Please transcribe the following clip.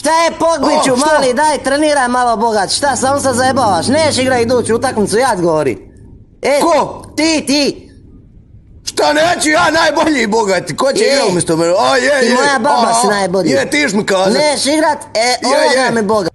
Šta je Pogbiću, mali, daj, treniraj malo bogat. Šta, samo se zajebavaš. Neš igra iduću utakmicu, ja govori. E, Ko? Ti, ti. Šta neću ja najbolji bogati, ko će igrat umjesto mene? A je, moja baba si najbolji. Je, tiš mi kazat. Neš igrat, e, nam mi bogat.